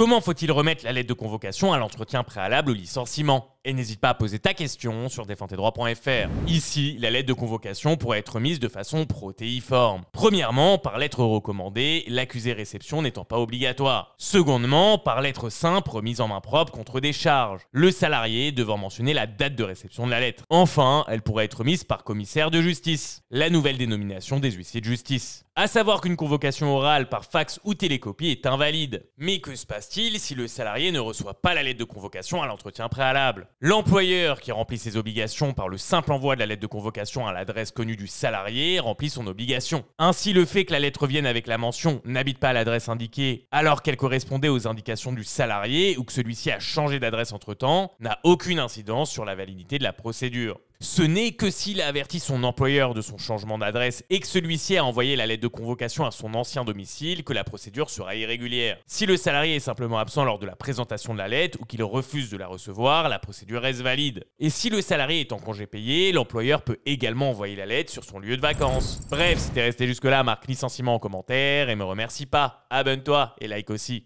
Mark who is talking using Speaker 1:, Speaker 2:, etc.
Speaker 1: Comment faut-il remettre la lettre de convocation à l'entretien préalable au licenciement et n'hésite pas à poser ta question sur défendtesdroits.fr. Ici, la lettre de convocation pourrait être mise de façon protéiforme. Premièrement, par lettre recommandée, l'accusé réception n'étant pas obligatoire. Secondement, par lettre simple remise en main propre contre des charges, le salarié devant mentionner la date de réception de la lettre. Enfin, elle pourrait être mise par commissaire de justice, la nouvelle dénomination des huissiers de justice. À savoir qu'une convocation orale par fax ou télécopie est invalide. Mais que se passe-t-il si le salarié ne reçoit pas la lettre de convocation à l'entretien préalable L'employeur qui remplit ses obligations par le simple envoi de la lettre de convocation à l'adresse connue du salarié remplit son obligation. Ainsi, le fait que la lettre vienne avec la mention n'habite pas à l'adresse indiquée alors qu'elle correspondait aux indications du salarié ou que celui-ci a changé d'adresse entre-temps n'a aucune incidence sur la validité de la procédure. Ce n'est que s'il a averti son employeur de son changement d'adresse et que celui-ci a envoyé la lettre de convocation à son ancien domicile que la procédure sera irrégulière. Si le salarié est simplement absent lors de la présentation de la lettre ou qu'il refuse de la recevoir, la procédure reste valide. Et si le salarié est en congé payé, l'employeur peut également envoyer la lettre sur son lieu de vacances. Bref, si t'es resté jusque-là, marque licenciement en commentaire et me remercie pas. Abonne-toi et like aussi.